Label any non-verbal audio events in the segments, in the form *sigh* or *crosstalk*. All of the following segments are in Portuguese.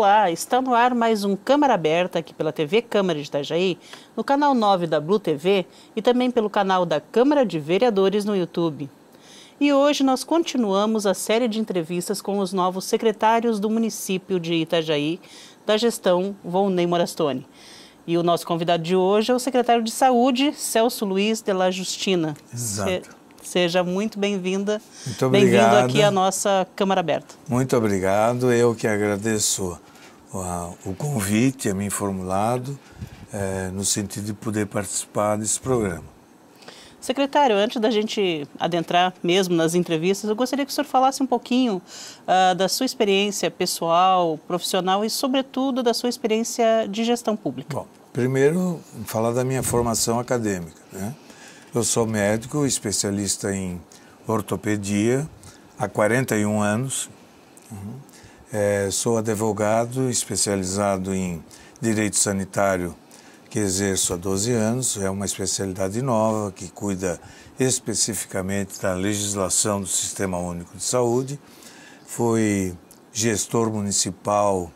Olá, está no ar mais um Câmara Aberta aqui pela TV Câmara de Itajaí, no canal 9 da Blue TV e também pelo canal da Câmara de Vereadores no YouTube. E hoje nós continuamos a série de entrevistas com os novos secretários do município de Itajaí da gestão Volney Morastone. E o nosso convidado de hoje é o secretário de Saúde, Celso Luiz de la Justina. Exato. Seja muito bem-vinda. Muito obrigado. Bem-vindo aqui à nossa Câmara Aberta. Muito obrigado. Eu que agradeço o convite a é mim formulado é, no sentido de poder participar desse programa. Secretário, antes da gente adentrar mesmo nas entrevistas, eu gostaria que o senhor falasse um pouquinho uh, da sua experiência pessoal, profissional e, sobretudo, da sua experiência de gestão pública. Bom, primeiro, falar da minha formação acadêmica. Né? Eu sou médico, especialista em ortopedia há 41 anos. Uhum. É, sou advogado especializado em direito sanitário que exerço há 12 anos. É uma especialidade nova que cuida especificamente da legislação do Sistema Único de Saúde. Fui gestor municipal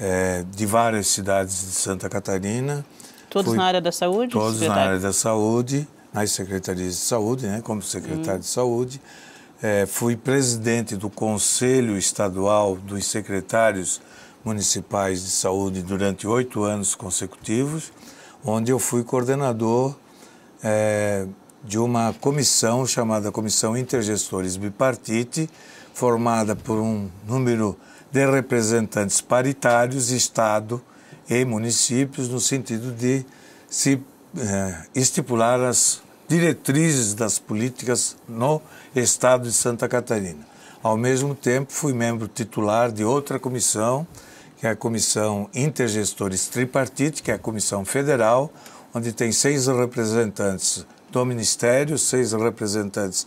é, de várias cidades de Santa Catarina. Todos Fui, na área da saúde? É todos secretário. na área da saúde, nas secretarias de saúde, né, como secretário hum. de saúde. É, fui presidente do Conselho Estadual dos Secretários Municipais de Saúde durante oito anos consecutivos, onde eu fui coordenador é, de uma comissão chamada Comissão Intergestores Bipartite, formada por um número de representantes paritários, Estado e municípios, no sentido de se é, estipular as diretrizes das políticas no Estado de Santa Catarina. Ao mesmo tempo, fui membro titular de outra comissão, que é a Comissão Intergestores Tripartite, que é a Comissão Federal, onde tem seis representantes do Ministério, seis representantes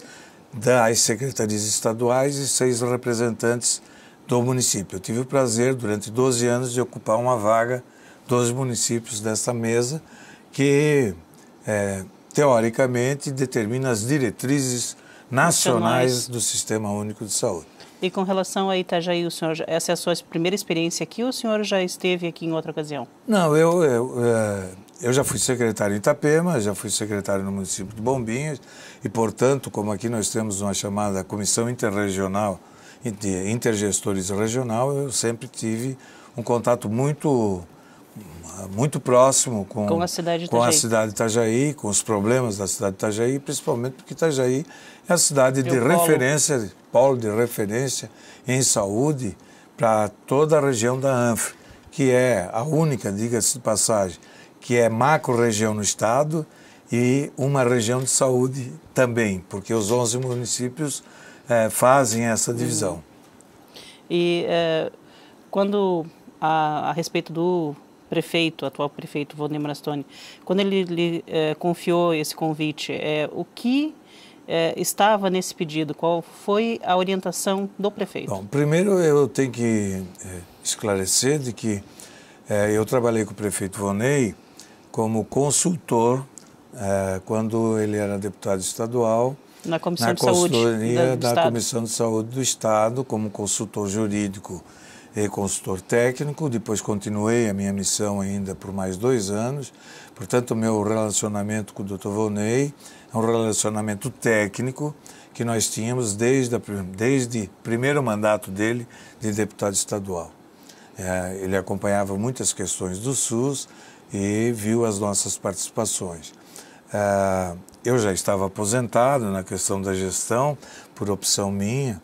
das secretarias estaduais e seis representantes do município. Eu tive o prazer, durante 12 anos, de ocupar uma vaga dos municípios dessa mesa, que é, teoricamente determina as diretrizes nacionais do Sistema Único de Saúde. E com relação a Itajaí, o senhor, essa é a sua primeira experiência aqui ou o senhor já esteve aqui em outra ocasião? Não, eu, eu, é, eu já fui secretário em Itapema, já fui secretário no município de Bombinhas e, portanto, como aqui nós temos uma chamada Comissão Interregional, Intergestores Regional, eu sempre tive um contato muito muito próximo com, com, a, cidade com a cidade de Itajaí, com os problemas da cidade de Itajaí, principalmente porque Itajaí é a cidade de referência, polo de referência em saúde para toda a região da ANFRE, que é a única, diga-se de passagem, que é macro-região no estado e uma região de saúde também, porque os 11 municípios é, fazem essa divisão. Uhum. E é, quando, a, a, respeito do prefeito, atual prefeito Valdemar Astoni, quando ele, lhe é, confiou esse convite, é, o que é, estava nesse pedido? Qual foi a orientação do prefeito? Bom, primeiro eu tenho que é, esclarecer de que é, eu trabalhei com o prefeito Vonei como consultor quando ele era deputado estadual na Comissão na de Saúde da, da Comissão de Saúde do Estado como consultor jurídico e consultor técnico. Depois continuei a minha missão ainda por mais dois anos. Portanto, o meu relacionamento com o Dr. Vonei é um relacionamento técnico que nós tínhamos desde, a, desde primeiro mandato dele de deputado estadual. É, ele acompanhava muitas questões do SUS e viu as nossas participações. É, eu já estava aposentado na questão da gestão, por opção minha,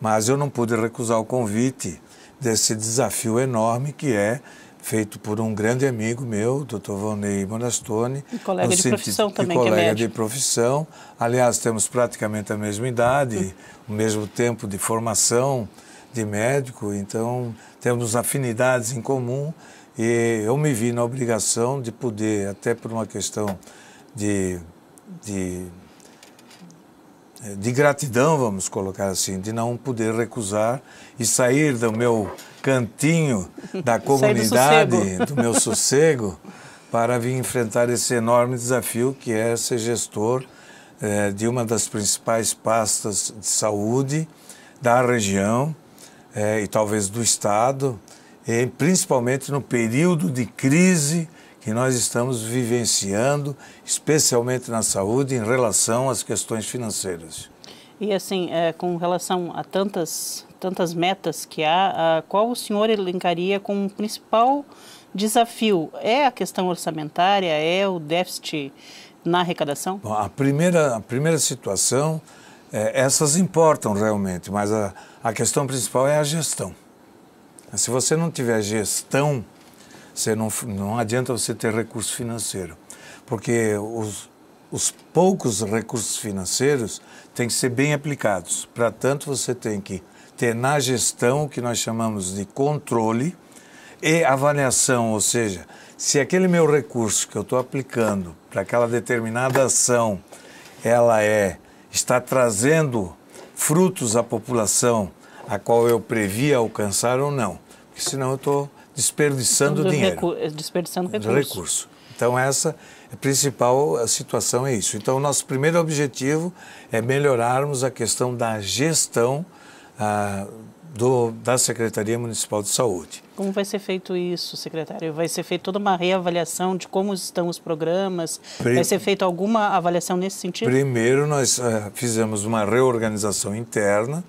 mas eu não pude recusar o convite desse desafio enorme que é feito por um grande amigo meu, Dr. Valnei Monastone. E colega de profissão também, colega que é médico. de profissão. Aliás, temos praticamente a mesma idade, hum. o mesmo tempo de formação de médico, então temos afinidades em comum e eu me vi na obrigação de poder, até por uma questão de, de, eh, de gratidão, vamos colocar assim, de não poder recusar e sair do meu cantinho da *laughs* comunidade, do, do meu sossego, para vir enfrentar esse enorme desafio que é ser gestor é, de uma das principais pastas de saúde da região é, e talvez do Estado, e principalmente no período de crise que nós estamos vivenciando, especialmente na saúde, em relação às questões financeiras. E assim, é, com relação a tantas tantas metas que há, qual o senhor elencaria como principal desafio? É a questão orçamentária? É o déficit na arrecadação? Bom, a, primeira, a primeira situação, é, essas importam realmente, mas a, a questão principal é a gestão. Se você não tiver gestão, você não, não adianta você ter recurso financeiro, porque os, os poucos recursos financeiros têm que ser bem aplicados. Para tanto, você tem que ter na gestão o que nós chamamos de controle e avaliação, ou seja, se aquele meu recurso que eu estou aplicando para aquela determinada ação, ela é está trazendo frutos à população a qual eu previa alcançar ou não, porque senão eu estou desperdiçando Todo dinheiro, recu eh, desperdiçando recurso. recurso. Então essa é a principal a situação é isso. Então, nosso primeiro objetivo é melhorarmos a questão da gestão do, da Secretaria Municipal de Saúde. Como vai ser feito isso, secretário? Vai ser feita toda uma reavaliação de como estão os programas? Pri... Vai ser feita alguma avaliação nesse sentido? Primeiro, nós eh, fizemos uma reorganização interna,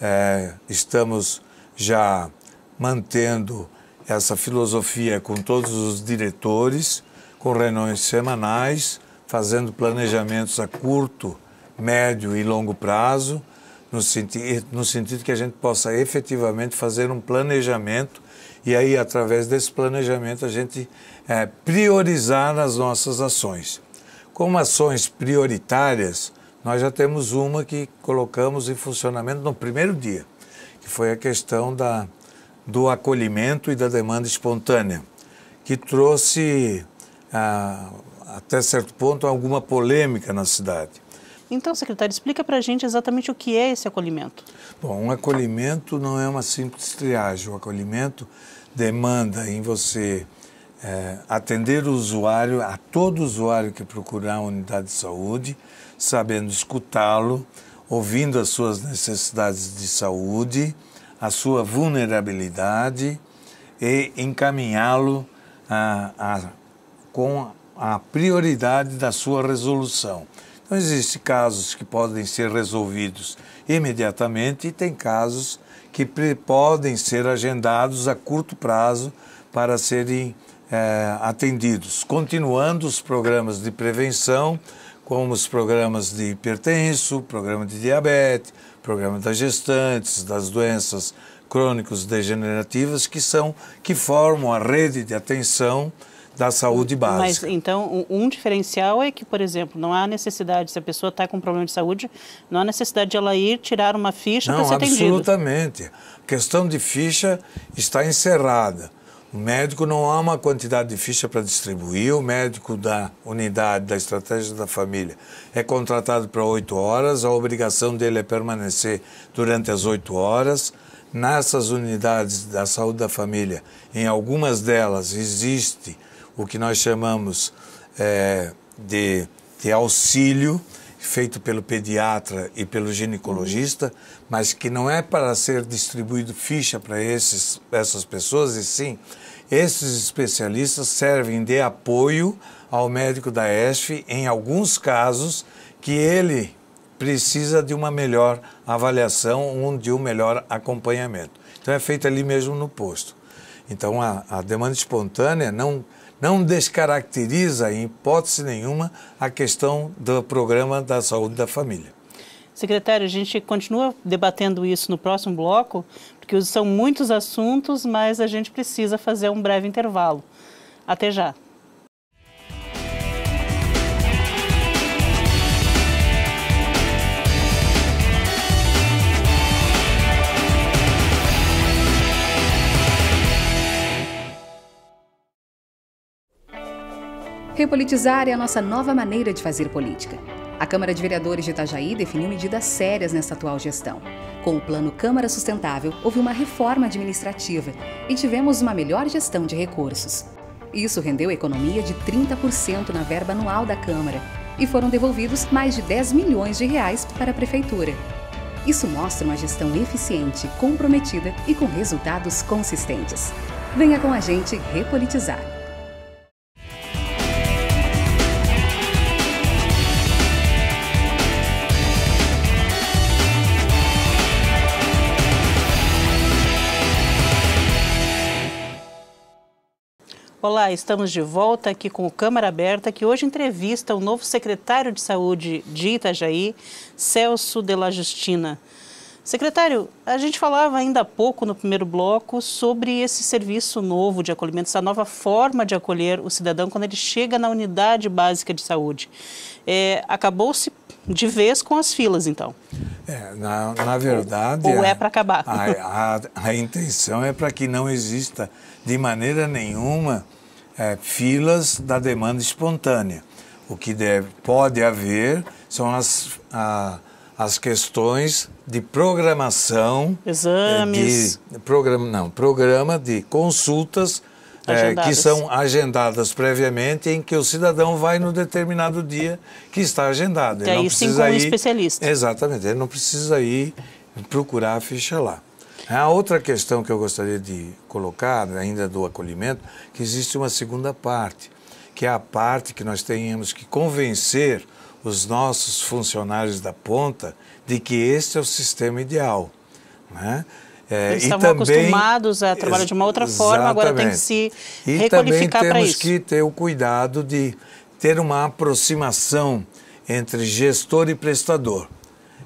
eh, estamos já mantendo essa filosofia com todos os diretores, com reuniões semanais, fazendo planejamentos a curto, médio e longo prazo no, senti no sentido que a gente possa efetivamente fazer um planejamento e aí, através desse planejamento, a gente é, priorizar as nossas ações. Como ações prioritárias, nós já temos uma que colocamos em funcionamento no primeiro dia, que foi a questão da, do acolhimento e da demanda espontânea, que trouxe, ah, até certo ponto, alguma polêmica na cidade. Então, secretário, explica para a gente exatamente o que é esse acolhimento. Bom, um acolhimento não é uma simples triagem. O acolhimento demanda em você é, atender o usuário, a todo usuário que procurar a unidade de saúde, sabendo escutá-lo, ouvindo as suas necessidades de saúde, a sua vulnerabilidade e encaminhá-lo a, ah, a, ah, com a prioridade da sua resolução. Então, existem casos que podem ser resolvidos imediatamente e tem casos que podem ser agendados a curto prazo para serem é, atendidos, continuando os programas de prevenção, como os programas de hipertenso, programa de diabetes, programa das gestantes, das doenças crônicos degenerativas que são que formam a rede de atenção da saúde básica. Mas então, um diferencial é que, por exemplo, não há necessidade, se a pessoa está com problema de saúde, não há necessidade de ela ir tirar uma ficha para ser atendida. Absolutamente. A questão de ficha está encerrada. O médico não há uma quantidade de ficha para distribuir, o médico da unidade da estratégia da família é contratado para oito horas, a obrigação dele é permanecer durante as oito horas. Nessas unidades da saúde da família, em algumas delas existe o que nós chamamos é, de, de auxílio feito pelo pediatra e pelo ginecologista, mas que não é para ser distribuído ficha para esses, essas pessoas, e sim, esses especialistas servem de apoio ao médico da ESF em alguns casos que ele precisa de uma melhor avaliação, de um melhor acompanhamento. Então é feito ali mesmo no posto. Então a, a demanda espontânea não não descaracteriza, em hipótese nenhuma, a questão do programa da saúde da família. Secretário, a gente continua debatendo isso no próximo bloco, porque são muitos assuntos, mas a gente precisa fazer um breve intervalo. Até já. Repolitizar é a nossa nova maneira de fazer política. A Câmara de Vereadores de Itajaí definiu medidas sérias nesta atual gestão. Com o Plano Câmara Sustentável, houve uma reforma administrativa e tivemos uma melhor gestão de recursos. Isso rendeu economia de 30% na verba anual da Câmara e foram devolvidos mais de 10 milhões de reais para a Prefeitura. Isso mostra uma gestão eficiente, comprometida e com resultados consistentes. Venha com a gente repolitizar. Olá, estamos de volta aqui com o Câmara Aberta, que hoje entrevista o novo secretário de Saúde de Itajaí, Celso de la Justina. Secretário, a gente falava ainda há pouco no primeiro bloco sobre esse serviço novo de acolhimento, essa nova forma de acolher o cidadão quando ele chega na unidade básica de saúde. É, Acabou-se de vez com as filas, então. É, na, na, verdade. Ou, ou é para acabar. A, a, a intenção é para que não exista de maneira nenhuma é, filas da demanda espontânea. O que deve, pode haver são as, a, as questões de programação. É, Exames. De, programa, não, programa de consultas é, que são agendadas previamente em que o cidadão vai no determinado dia que está agendado. Que ele não precisa sim com ir, um especialista. Exatamente, ele não precisa ir procurar a ficha lá. A outra questão que eu gostaria de colocar, ainda do acolhimento, que existe uma segunda parte, que é a parte que nós tenhamos que convencer os nossos funcionários da ponta de que este é o sistema ideal. Né? É, Eles estavam também, acostumados a trabalhar de uma outra forma, agora tem que se e requalificar para isso. E também temos que ter o cuidado de ter uma aproximação entre gestor e prestador.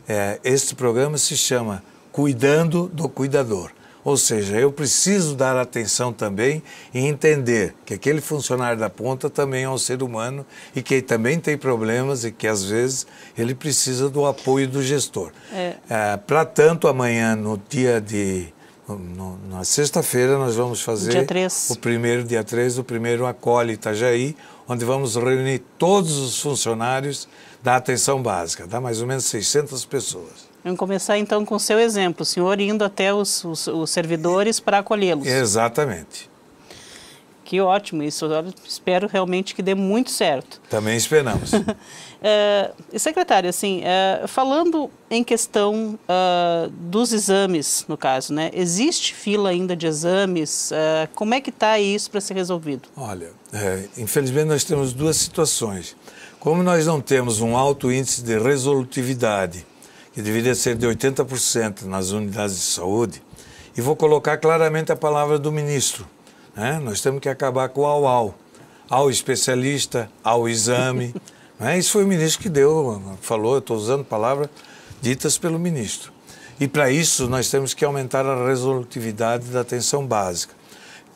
É, este programa se chama cuidando do cuidador. Ou seja, eu preciso dar atenção também e entender que aquele funcionário da ponta também é um ser humano e que também tem problemas e que às vezes ele precisa do apoio do gestor. É. É, Para tanto, amanhã, no dia de. No, na sexta-feira, nós vamos fazer o primeiro, dia 3, o primeiro Acolhe Itajaí, onde vamos reunir todos os funcionários da atenção básica, dá mais ou menos 600 pessoas. Vamos começar então com o seu exemplo, o senhor indo até os, os, os servidores para acolhê-los. Exatamente. Que ótimo isso. Eu espero realmente que dê muito certo. Também esperamos. é, *laughs* eh, secretário, assim, é, falando em questão uh, dos exames, no caso, né? Existe fila ainda de exames? Uh, como é que está isso para ser resolvido? Olha, é, infelizmente nós temos duas situações. Como nós não temos um alto índice de resolutividade que deveria ser de 80% nas unidades de saúde, e vou colocar claramente a palavra do ministro. Né? Nós temos que acabar com o au-au, ao especialista, ao exame. *laughs* né? Isso foi o ministro que deu, falou, eu estou usando palavras ditas pelo ministro. E para isso nós temos que aumentar a resolutividade da atenção básica.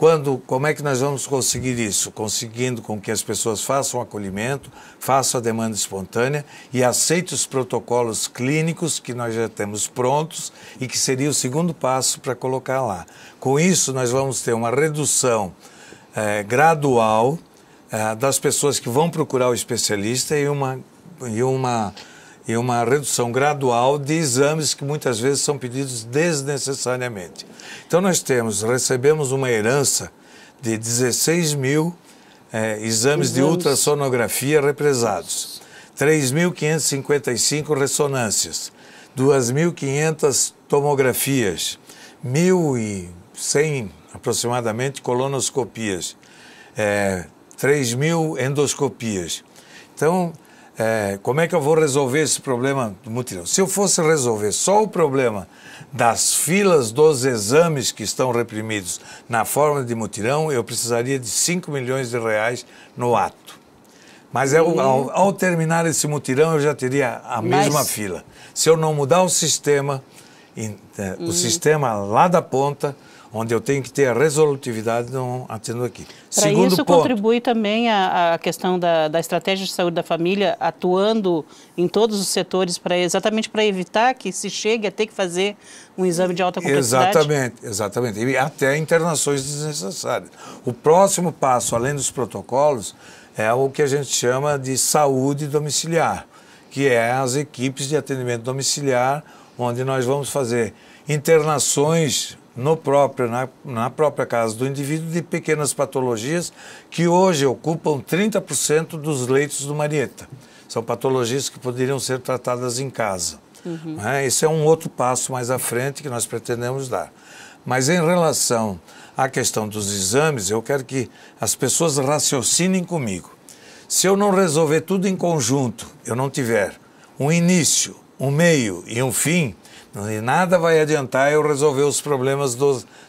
Quando, como é que nós vamos conseguir isso? Conseguindo com que as pessoas façam acolhimento, façam a demanda espontânea e aceitem os protocolos clínicos que nós já temos prontos e que seria o segundo passo para colocar lá. Com isso, nós vamos ter uma redução é, gradual é, das pessoas que vão procurar o especialista e uma, e uma e uma redução gradual de exames que muitas vezes são pedidos desnecessariamente. Então nós temos, recebemos uma herança de 16 mil é, exames, de ultrassonografia represados, 3.555 ressonâncias, 2.500 tomografias, 1.100 aproximadamente colonoscopias, é, endoscopias. Então, é, como é que eu vou resolver esse problema do mutirão? Se eu fosse resolver só o problema das filas dos exames que estão reprimidos na forma de mutirão, eu precisaria de 5 milhões de reais no ato. Mas eu, é ao, ao, terminar esse mutirão, eu já teria a mesma fila. Se eu não mudar o sistema, é, o hum. sistema lá da ponta, onde eu tenho que ter a resolutividade não atendo aqui. Para Segundo isso ponto, contribui também a, a questão da, da, estratégia de saúde da família atuando em todos os setores para exatamente para evitar que se chegue a ter que fazer um exame de alta complexidade. Exatamente, exatamente e até internações desnecessárias. O próximo passo, além dos protocolos, é o que a gente chama de saúde domiciliar, que é as equipes de atendimento domiciliar, onde nós vamos fazer internações no próprio, na, na própria casa do indivíduo de pequenas patologias que hoje ocupam 30% dos leitos do Marieta. São patologias que poderiam ser tratadas em casa. Uhum. Né? Esse é um outro passo mais à frente que nós pretendemos dar. Mas em relação à questão dos exames, eu quero que as pessoas raciocinem comigo. Se eu não resolver tudo em conjunto, eu não tiver um início, um meio e um fim, e é? nada vai adiantar eu resolver os problemas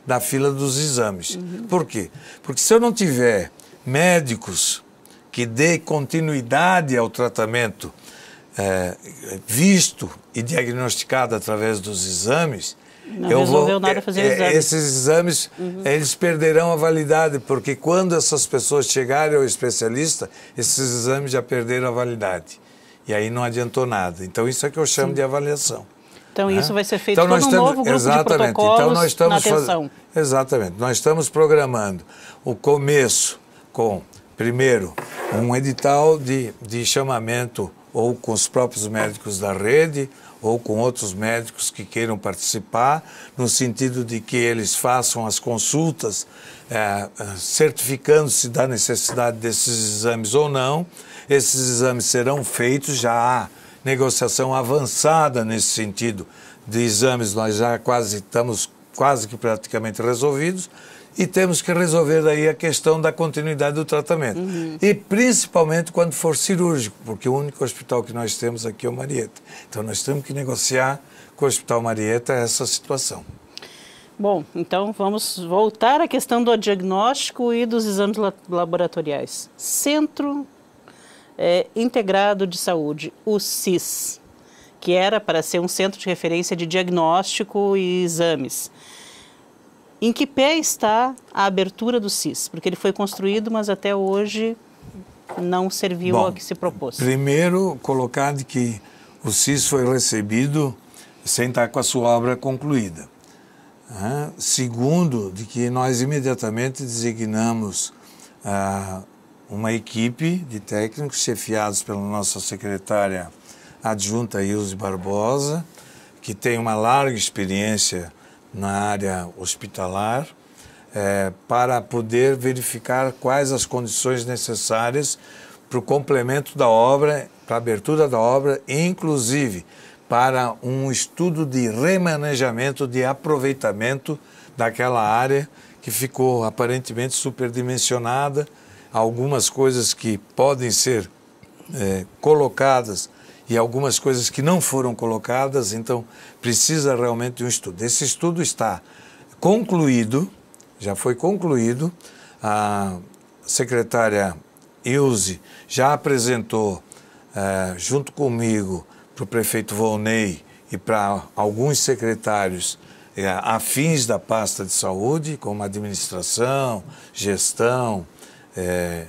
da fila dos exames. Uhum. Por quê? Porque se eu não tiver médicos que dê continuidade ao tratamento é, visto e diagnosticado através dos exames, não eu resolveu vou, nada fazer é, é exame. Esses exames, uhum. eles perderão a validade, porque quando essas pessoas chegarem ao especialista, esses exames já perderam a validade. E aí não adiantou nada. Então, isso é que eu chamo Sim. de avaliação. Então né? isso vai ser feito então, todo um estamos, novo grupo de protocolos então, nós estamos na atenção. Exatamente. Nós estamos programando o começo com, primeiro, um edital de, de chamamento ou com os próprios médicos da rede ou com outros médicos que queiram participar, no sentido de que eles façam as consultas, é, eh, certificando-se da necessidade desses exames ou não. Esses exames serão feitos, já há negociação avançada nesse sentido de exames, nós já quase estamos quase que praticamente resolvidos e temos que resolver daí a questão da continuidade do tratamento. Uhum. E principalmente quando for cirúrgico, porque o único hospital que nós temos aqui é o Marieta. Então nós temos que negociar com o Hospital Marieta essa situação. Bom, então vamos voltar à questão do diagnóstico e dos exames laboratoriais. Centro é, Integrado de Saúde, o CIS, que era para ser um centro de referência de diagnóstico e exames. Em que pé está a abertura do CIS? Porque ele foi construído, mas até hoje não serviu Bom, ao que se propôs. Primeiro, colocar de que o CIS foi recebido sem estar com a sua obra concluída. Segundo, de que nós imediatamente designamos a ah, uma equipe de técnicos chefiados pela nossa secretária adjunta Ilse Barbosa, que tem uma larga experiência na área hospitalar, é, para poder verificar quais as condições necessárias para o complemento da obra, para a abertura da obra, inclusive para um estudo de remanejamento, de aproveitamento daquela área que ficou aparentemente superdimensionada algumas coisas que podem ser é, colocadas e algumas coisas que não foram colocadas, então precisa realmente de um estudo. Esse estudo está concluído, já foi concluído, a secretária Ilse já apresentou, é, junto comigo, para o prefeito Volney e para alguns secretários é, afins da pasta de saúde, como administração, gestão, é,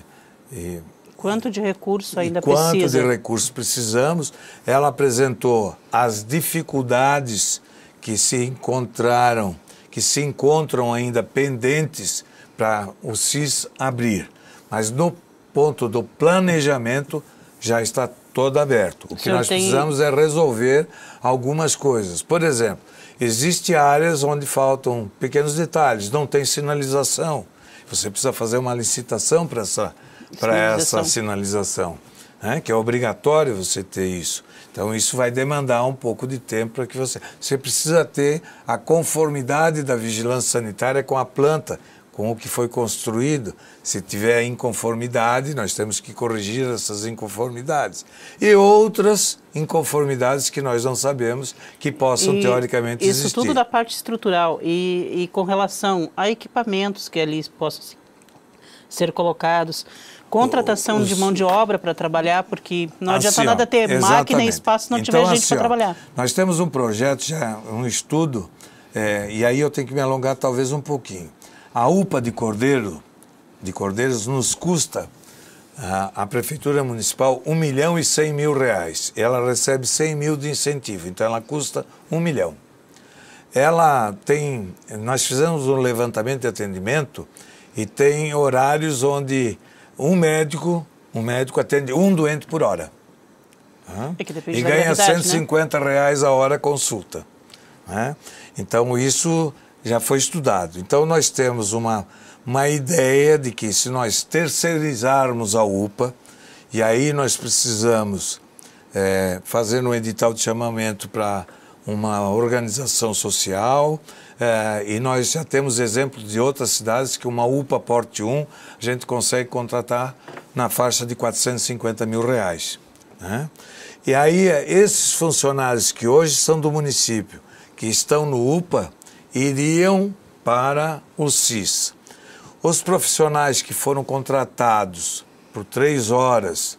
e, quanto de recurso ainda quanto precisa? Quanto de recursos precisamos? Ela apresentou as dificuldades que se encontraram, que se encontram ainda pendentes para o SIS abrir. Mas no ponto do planejamento já está todo aberto. O que nós tem... precisamos é resolver algumas coisas. Por exemplo, existem áreas onde faltam pequenos detalhes, não tem sinalização. Você precisa fazer uma licitação para essa, pra essa sinalização, né? que é obrigatório você ter isso. Então, isso vai demandar um pouco de tempo para que você. Você precisa ter a conformidade da vigilância sanitária com a planta com o que foi construído. Se tiver inconformidade, nós temos que corrigir essas inconformidades. E outras inconformidades que nós não sabemos que possam e teoricamente isso existir. Isso tudo da parte estrutural e, e, com relação a equipamentos que ali possam ser colocados, contratação Os... de mão de obra para trabalhar, porque não assim, adianta assim, nada ter exatamente. máquina e espaço se não então, tiver gente assim, para trabalhar. Nós temos um projeto, já um estudo, é, e aí eu tenho que me alongar talvez um pouquinho a UPA de Cordeiro, de Cordeiros, nos custa a, Prefeitura Municipal 1 milhão e 100 mil reais. Ela recebe 100 mil de incentivo, então ela custa 1 milhão. Ela tem, nós fizemos um levantamento de atendimento e tem horários onde um médico, um médico atende um doente por hora. É e ganha 150 né? reais a hora consulta. Né? Então isso já foi estudado. Então, nós temos uma, uma ideia de que se nós terceirizarmos a UPA, e aí nós precisamos é, fazer um edital de chamamento para uma organização social, é, e nós já temos exemplos de outras cidades que uma UPA Porte 1 a gente consegue contratar na faixa de 450 mil reais. Né? E aí, é, esses funcionários que hoje são do município, que estão no UPA, iriam para o SIS. Os profissionais que foram contratados por três horas,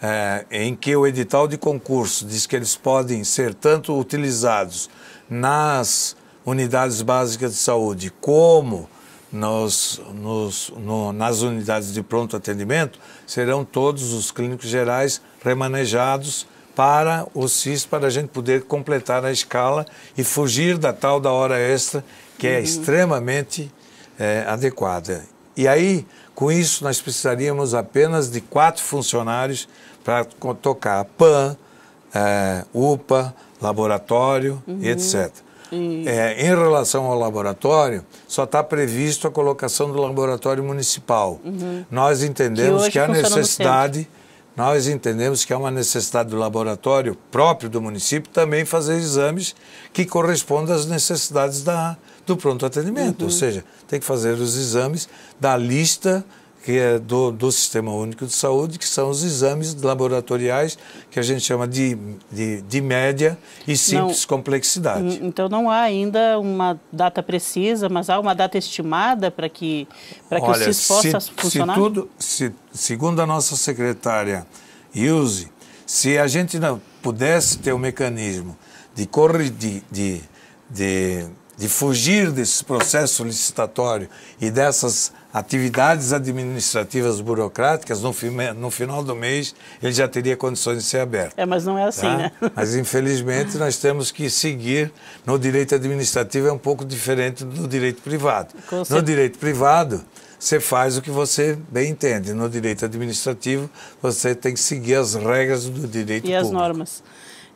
é, em que o edital de concurso diz que eles podem ser tanto utilizados nas unidades básicas de saúde como nos, nos, no, nas unidades de pronto atendimento, serão todos os clínicos gerais remanejados para o CIS, para a gente poder completar a escala e fugir da tal da hora extra, que é uhum. é extremamente é, adequada. E aí, com isso, nós precisaríamos apenas de quatro funcionários para tocar PAN, é, UPA, laboratório, uhum. etc. É, eh, em relação ao laboratório, só está previsto a colocação do laboratório municipal. Uhum. Nós entendemos que, que há necessidade nós entendemos que é uma necessidade do laboratório próprio do município também fazer exames que correspondam às necessidades da, do pronto atendimento. Uhum. Ou seja, tem que fazer os exames da lista que é do, do Sistema Único de Saúde, que são os exames laboratoriais que a gente chama de, de, de média e simples não, complexidade. Então não há ainda uma data precisa, mas há uma data estimada para que, pra que o SIS possa se, funcionar? Se tudo, se, segundo a nossa secretária Ilse, se a gente não pudesse ter um mecanismo de, corre, de, de, de de fugir desse processo licitatório e dessas atividades administrativas burocráticas, no, no final do mês ele já teria condições de ser aberto. É, mas não é assim, tá? né? *laughs* Mas infelizmente nós temos que seguir no direito administrativo é um pouco diferente do direito privado. No direito privado você faz o que você bem entende. No direito administrativo você tem que seguir as regras do direito e público. E as normas.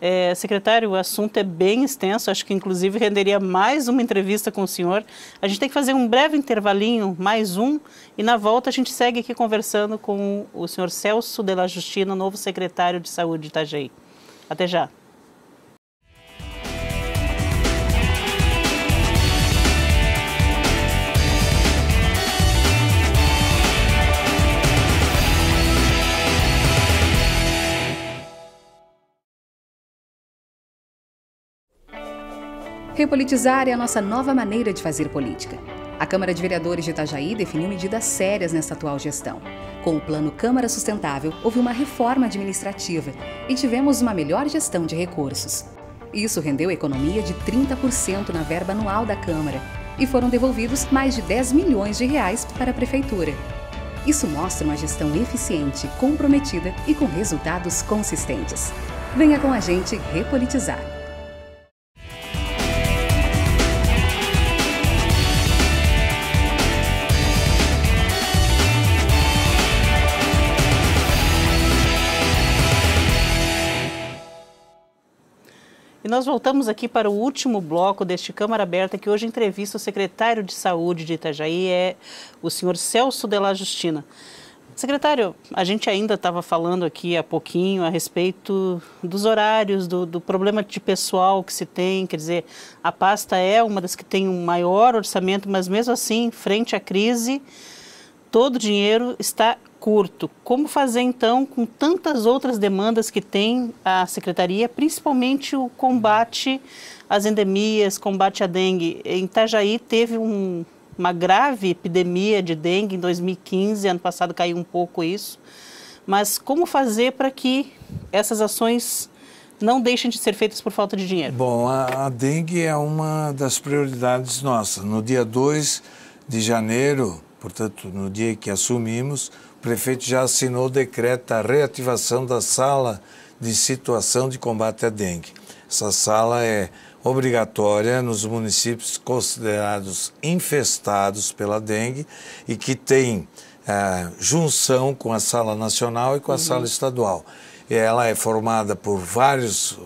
É, secretário, o assunto é bem extenso, acho que inclusive renderia mais uma entrevista com o senhor. A gente tem que fazer um breve intervalinho, mais um, e na volta a gente segue aqui conversando com o senhor Celso de la Justina, novo secretário de Saúde de Itajaí. Até já. Repolitizar é a nossa nova maneira de fazer política. A Câmara de Vereadores de Itajaí definiu medidas sérias nessa atual gestão. Com o plano Câmara Sustentável, houve uma reforma administrativa e tivemos uma melhor gestão de recursos. Isso rendeu economia de 30% na verba anual da Câmara e foram devolvidos mais de 10 milhões de reais para a Prefeitura. Isso mostra uma gestão eficiente, comprometida e com resultados consistentes. Venha com a gente repolitizar. E nós voltamos aqui para o último bloco deste Câmara Aberta, que hoje entrevista o secretário de Saúde de Itajaí, é o senhor Celso la Justina. Secretário, a gente ainda estava falando aqui há pouquinho a respeito dos horários, do, do, problema de pessoal que se tem, quer dizer, a pasta é uma das que tem um maior orçamento, mas mesmo assim, frente à crise, todo o dinheiro está curto. Como fazer então com tantas outras demandas que tem a secretaria, principalmente o combate às endemias, combate à dengue? Em Itajaí teve um, uma grave epidemia de dengue em 2015, ano passado caiu um pouco isso. Mas como fazer para que essas ações não deixem de ser feitas por falta de dinheiro? Bom, a, a dengue é uma das prioridades nossas. No dia 2 de janeiro, portanto, no dia que assumimos, prefeito já assinou o decreto da reativação da sala de situação de combate à dengue. Essa sala é obrigatória nos municípios considerados infestados pela dengue e que tem é, junção com a sala nacional e com a uhum. sala estadual. Ela é formada por várias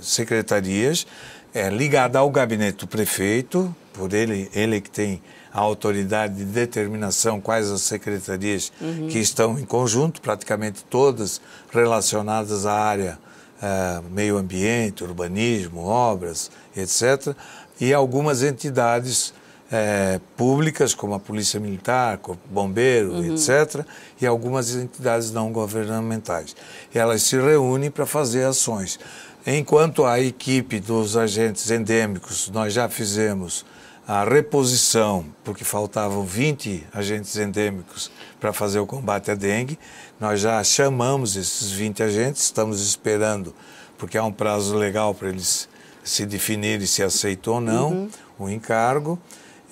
secretarias, é ligada ao gabinete do prefeito, por ele, ele que tem a autoridade de determinação quais as secretarias uhum. que estão em conjunto, praticamente todas relacionadas à área eh, meio ambiente, urbanismo, obras, etc. E algumas entidades eh, públicas, como a Polícia Militar, Bombeiro, uhum. etc. E algumas entidades não governamentais. elas se reúnem para fazer ações. Enquanto a equipe dos agentes endêmicos, nós já fizemos a reposição, porque faltavam 20 agentes endêmicos para fazer o combate à dengue. Nós já chamamos esses 20 agentes, estamos esperando, porque há um prazo legal para eles se definirem se aceitou ou não uhum. o encargo.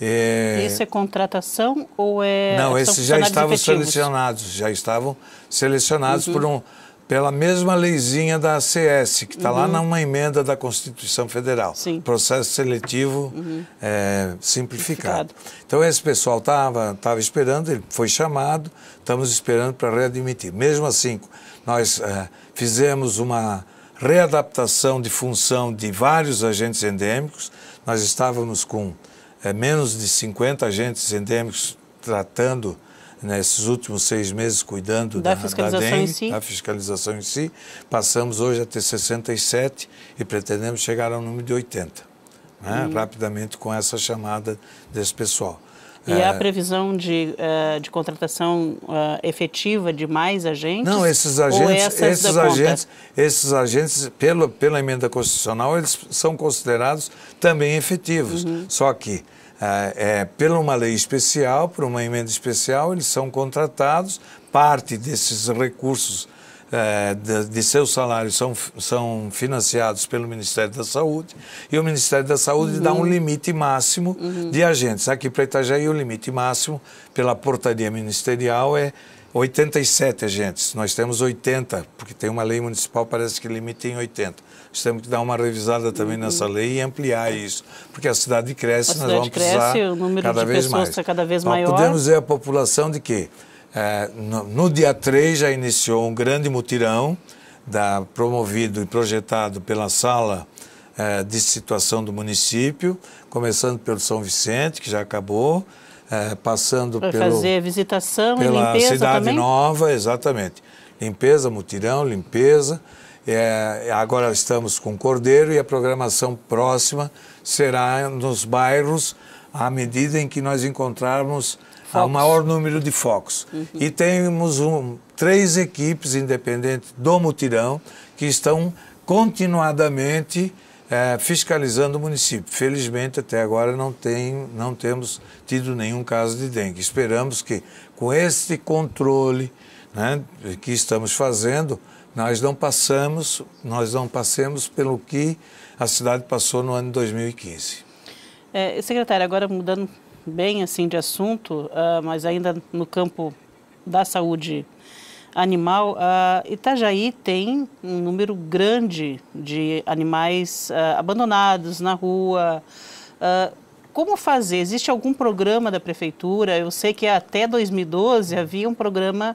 É... Isso é contratação ou é. Não, esses já estavam efetivos? selecionados, já estavam selecionados uhum. por um pela mesma leizinha da ACS, que está uhum. lá numa emenda da Constituição Federal. Sim. Processo seletivo uhum. é, simplificado. simplificado. Então, esse pessoal estava tava esperando, ele foi chamado, estamos esperando para readmitir. Mesmo assim, nós é, fizemos uma readaptação de função de vários agentes endêmicos. Nós estávamos com é, menos de 50 agentes endêmicos tratando nesses últimos seis meses cuidando da, da, fiscalização da, DEM, si. da, fiscalização em si. Passamos hoje a ter 67 e pretendemos chegar ao número de 80, né? Hum. rapidamente com essa chamada desse pessoal. E é, a previsão de, eh, de contratação eh, efetiva de mais agentes? Não, esses agentes, esses agentes, esses agentes pelo, pela emenda constitucional, eles são considerados também efetivos. Uhum. Só que ah, é, pela uma lei especial, por uma emenda especial, eles são contratados, parte desses recursos é, de, de seus salários são, são financiados pelo Ministério da Saúde e o Ministério da Saúde uhum. dá um uhum. limite máximo uhum. de agentes. Aqui para Itajaí, o limite máximo pela portaria ministerial é 87 agentes. Nós temos 80, porque tem uma lei municipal parece que limita em 80. Nós temos que dar uma revisada também uhum. nessa lei e ampliar isso, porque a cidade cresce, a cidade nós vamos cresce, precisar o número cada de vez pessoas mais. cada vez maior. Podemos ver a população de quê? É, no, no, dia 3 já iniciou um grande mutirão da, promovido e projetado pela sala é, de situação do município, começando pelo São Vicente, que já acabou, é, passando Vai pelo, fazer visitação pela e limpeza Cidade também? Nova, exatamente. Limpeza, mutirão, limpeza. É, agora estamos com Cordeiro e a programação próxima será nos bairros à medida em que nós encontrarmos o maior número de focos. Uhum. E temos um, três equipes independentes do mutirão que estão continuadamente é, fiscalizando o município. Felizmente, até agora não, tem, não temos tido nenhum caso de dengue. Esperamos que com este controle né, que estamos fazendo, nós não passamos, nós não passemos pelo que a cidade passou no ano de 2015. É, secretário, agora mudando bem assim de assunto, uh, mas ainda no campo da saúde animal, uh, Itajaí tem um número grande de animais uh, abandonados na rua. como fazer? Existe algum programa da prefeitura? Eu sei que até 2012 havia um programa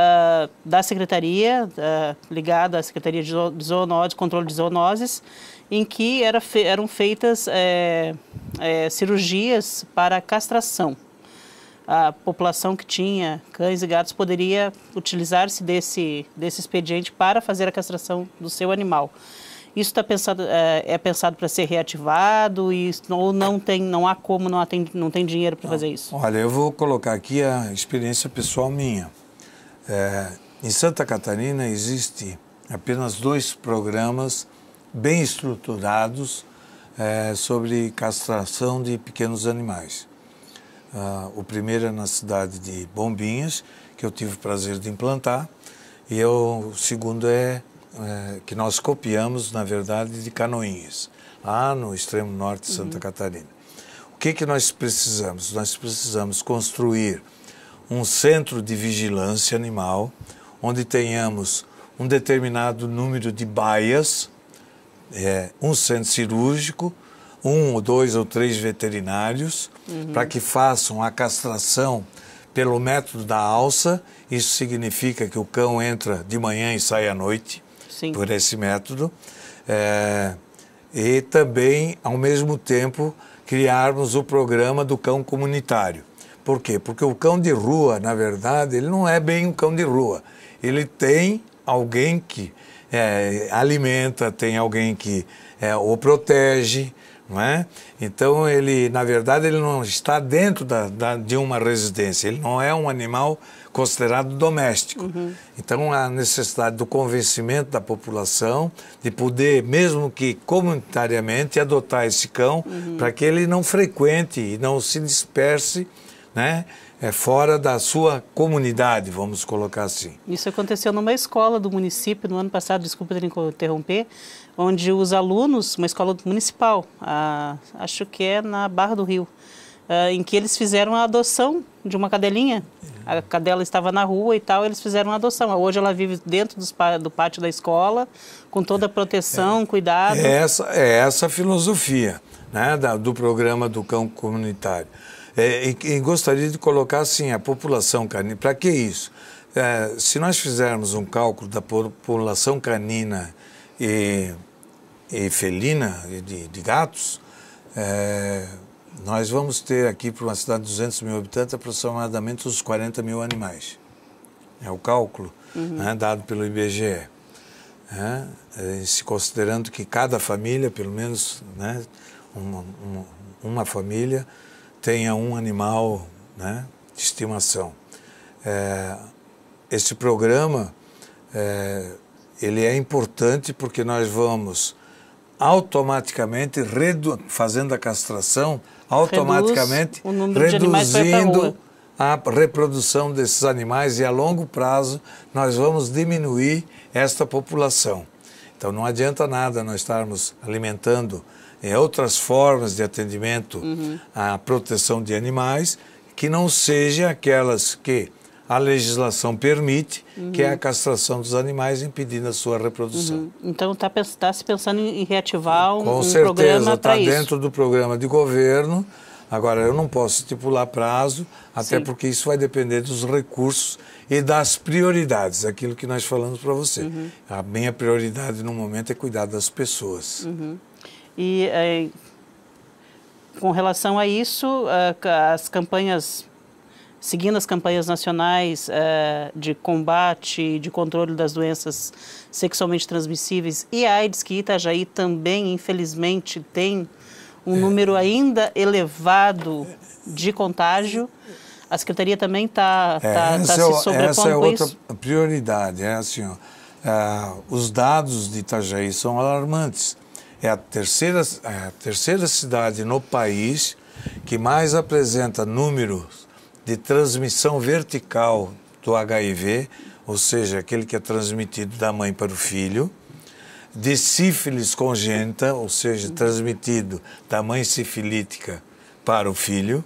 ah, da secretaria, uh, ligada à Secretaria de Zoonoses, Controle de Zoonoses, em que era fe eram feitas é, é, cirurgias para castração. A população que tinha cães e gatos poderia utilizar-se desse, desse expediente para fazer a castração do seu animal. Isso está pensado, é, é pensado para ser reativado e, ou não tem, não há como, não, tem, não tem dinheiro para fazer isso? Olha, eu vou colocar aqui a experiência pessoal minha. É, em Santa Catarina existe apenas dois programas bem estruturados é, sobre castração de pequenos animais. Ah, o primeiro é na cidade de Bombinhas, que eu tive o prazer de implantar, e eu, é o segundo é, é, que nós copiamos, na verdade, de Canoinhas, lá no extremo norte de Santa uhum. Catarina. O que, que nós precisamos? Nós precisamos construir um centro de vigilância animal, onde tenhamos um determinado número de baias, é, um centro cirúrgico, um ou dois ou três veterinários, uhum. para que façam a castração pelo método da alça. Isso significa que o cão entra de manhã e sai à noite, Sim. por esse método. É, e também, ao mesmo tempo, criarmos o programa do cão comunitário. Por quê? Porque o cão de rua, na verdade, ele não é bem um cão de rua. Ele tem alguém que é, alimenta, tem alguém que é, o protege, não é? Então ele, na verdade, ele não está dentro da, da, de uma residência. Ele não é um animal considerado doméstico. Uhum. Então a necessidade do convencimento da população de poder, mesmo que comunitariamente, adotar esse cão uhum. para que ele não frequente e não se disperse né? É fora da sua comunidade, vamos colocar assim. Isso aconteceu numa escola do município no ano passado, desculpa interromper, onde os alunos, uma escola municipal, a, acho que é na Barra do Rio, ah, em que eles fizeram a adoção de uma cadelinha. A cadela estava na rua e tal, eles fizeram a adoção. Hoje ela vive dentro do pátio da escola, com toda a proteção, é, cuidado. É essa, é essa a filosofia né, da, do programa do cão comunitário. É, e, e, gostaria de colocar assim, a população canina. Para que isso? É, se nós fizermos um cálculo da população canina e, e felina de, de gatos, é, nós vamos ter aqui para uma cidade de 200 mil habitantes aproximadamente uns 40 mil animais. É o cálculo uhum. né, dado pelo IBGE. Né? É, se considerando que cada família, pelo menos né, uma, uma, uma família, tenha um animal né, de estimação. É, este programa é, ele é importante porque nós vamos automaticamente redu fazendo a castração automaticamente Reduz reduzindo a reprodução desses animais e a longo prazo nós vamos diminuir esta população. Então não adianta nada nós estarmos alimentando é, outras formas de atendimento uhum. à proteção de animais que não sejam aquelas que a legislação permite, uhum. que é a castração dos animais, impedindo a sua reprodução. Uhum. Então está tá se pensando em reativar um, Com um certeza, programa para tá isso. Com certeza, está dentro do programa de governo. Agora, eu não posso estipular prazo, até Sim. porque isso vai depender dos recursos e das prioridades, aquilo que nós falamos para você. Uhum. A minha prioridade no momento é cuidar das pessoas. Uhum. E é, com relação a isso, as campanhas, seguindo as campanhas nacionais é, de combate de controle das doenças sexualmente transmissíveis e AIDS, que Itajaí também, infelizmente, tem um é. número ainda elevado de contágio. A secretaria também está é, tá, tá se sobrepondo Essa é outra isso. prioridade, é assim, ó, uh, os dados de Itajaí são alarmantes é a terceira, é a terceira cidade no país que mais apresenta números de transmissão vertical do HIV, ou seja, aquele que é transmitido da mãe para o filho, de sífilis congênita, ou seja, transmitido da mãe sifilítica para o filho,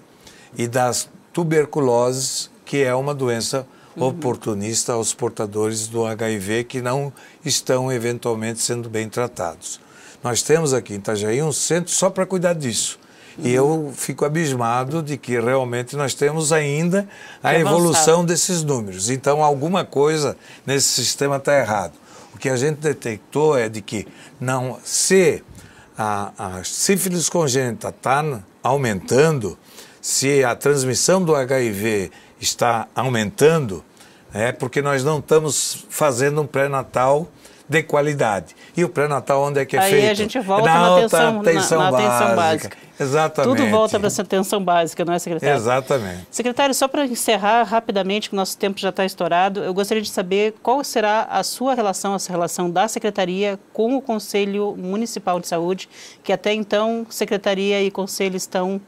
e das tuberculoses, que é uma doença uhum. oportunista aos portadores do HIV que não estão eventualmente sendo bem tratados. Nós temos aqui em Itajaí um centro só para cuidar disso. Uhum. E eu fico abismado de que realmente nós temos ainda a evolução desses números. Então, alguma coisa nesse sistema está errado. O que a gente detectou é de que não se a, a sífilis congênita está aumentando, se a transmissão do HIV está aumentando, é porque nós não estamos fazendo um pré-natal de qualidade. E o pré-natal onde é que é Aí feito? Aí a gente volta na, na, atenção, atenção na, na básica. atenção básica. Exatamente. Tudo volta para essa atenção básica, não é, secretário? Exatamente. Secretário, só para encerrar rapidamente, que o nosso tempo já está estourado, eu gostaria de saber qual será a sua relação, essa relação da Secretaria com o Conselho Municipal de Saúde, que até então Secretaria e Conselho estão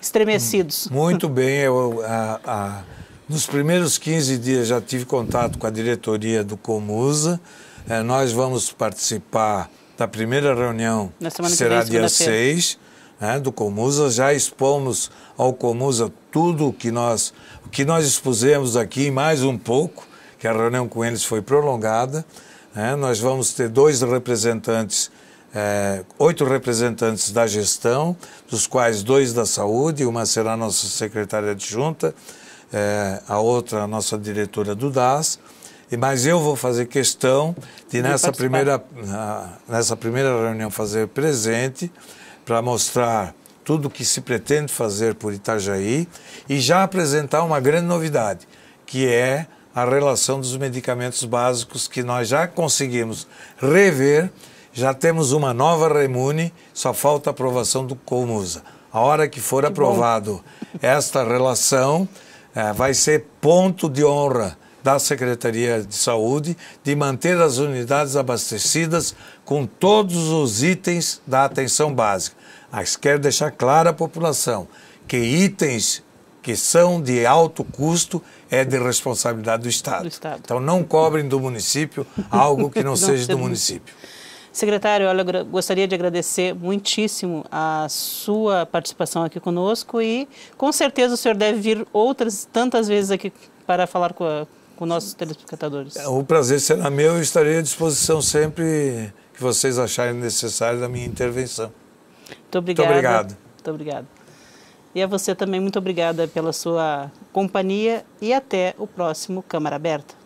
estremecidos. Hum, muito bem, eu, a, a, nos primeiros 15 dias já tive contato com a diretoria do Comusa, eh, nós vamos participar da primeira reunião, que será que vem, dia 6, né, do Comusa. Já expomos ao Comusa tudo o que nós, o que nós expusemos aqui, mais um pouco, que a reunião com eles foi prolongada. Né. Nós vamos ter dois representantes é, oito representantes da gestão, dos quais dois da saúde, uma será nossa secretária adjunta, é, a outra a nossa diretora do DAS. Mas eu vou fazer questão de, nessa primeira, nessa primeira reunião, fazer presente para mostrar tudo o que se pretende fazer por Itajaí e já apresentar uma grande novidade, que é a relação dos medicamentos básicos que nós já conseguimos rever, já temos uma nova Remune, só falta a aprovação do Comusa. A hora que for que aprovado bom. esta relação, é, vai ser ponto de honra da Secretaria de Saúde de manter as unidades abastecidas com todos os itens da atenção básica. Mas ah, quero deixar clara à população que itens que são de alto custo é de responsabilidade do Estado. Do Estado. Então não cobrem do município algo que *laughs* não, não seja do município. Secretário, olha, gostaria de agradecer muitíssimo a sua participação aqui conosco e com certeza o senhor deve vir outras tantas vezes aqui para falar com a, com nossos telespectadores? É, o prazer será meu e estarei à disposição sempre que vocês acharem necessário da minha intervenção. Muito obrigado. Muito obrigado. Muito obrigado. E a você também, muito obrigada pela sua companhia e até o próximo Câmara Aberta.